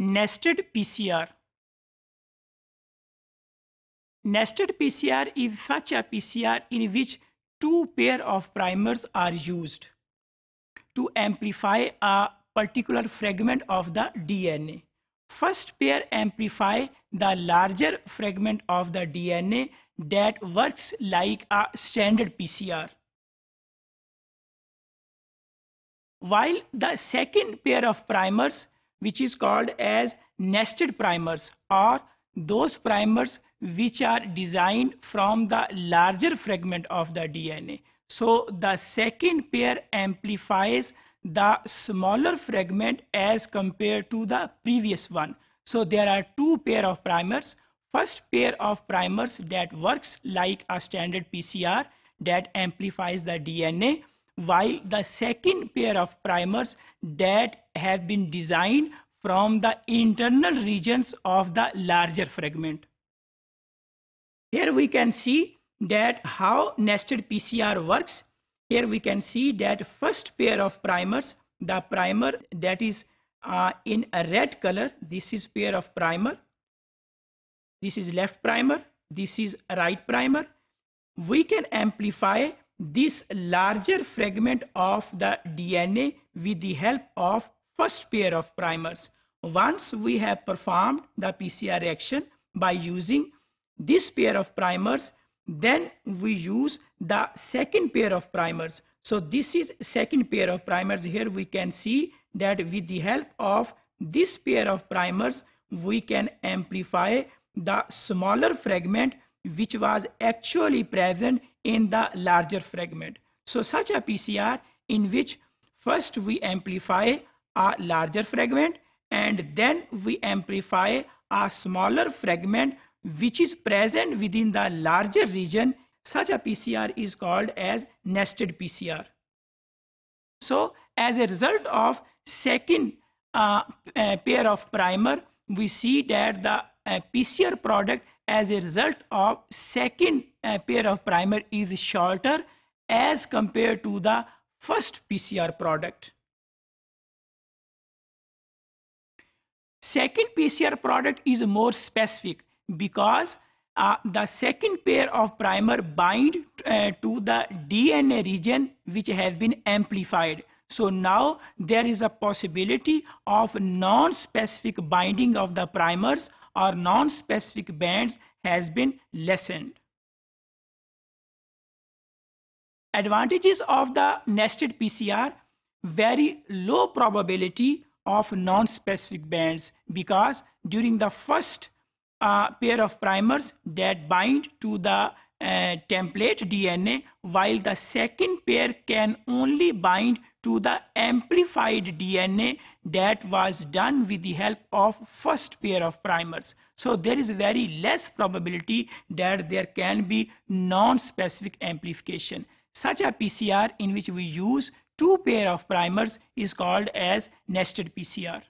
nested PCR. Nested PCR is such a PCR in which two pair of primers are used to amplify a particular fragment of the DNA. First pair amplify the larger fragment of the DNA that works like a standard PCR. While the second pair of primers which is called as nested primers or those primers which are designed from the larger fragment of the DNA. So the second pair amplifies the smaller fragment as compared to the previous one. So there are two pair of primers. First pair of primers that works like a standard PCR that amplifies the DNA while the second pair of primers that have been designed from the internal regions of the larger fragment. Here we can see that how nested PCR works. Here we can see that first pair of primers, the primer that is uh, in a red color, this is pair of primer. This is left primer, this is right primer. We can amplify this larger fragment of the DNA with the help of first pair of primers. Once we have performed the PCR reaction by using this pair of primers, then we use the second pair of primers. So this is second pair of primers. Here we can see that with the help of this pair of primers, we can amplify the smaller fragment which was actually present in the larger fragment. So such a PCR in which first we amplify a larger fragment and then we amplify a smaller fragment which is present within the larger region such a PCR is called as nested PCR. So as a result of second uh, uh, pair of primer we see that the PCR product as a result of second uh, pair of primer is shorter as compared to the first PCR product. Second PCR product is more specific because uh, the second pair of primer bind uh, to the DNA region which has been amplified. So now there is a possibility of non-specific binding of the primers or non-specific bands has been lessened. Advantages of the nested PCR very low probability of non-specific bands because during the first uh, pair of primers that bind to the uh, template DNA while the second pair can only bind to the amplified DNA that was done with the help of first pair of primers. So there is very less probability that there can be non-specific amplification. Such a PCR in which we use two pair of primers is called as nested PCR.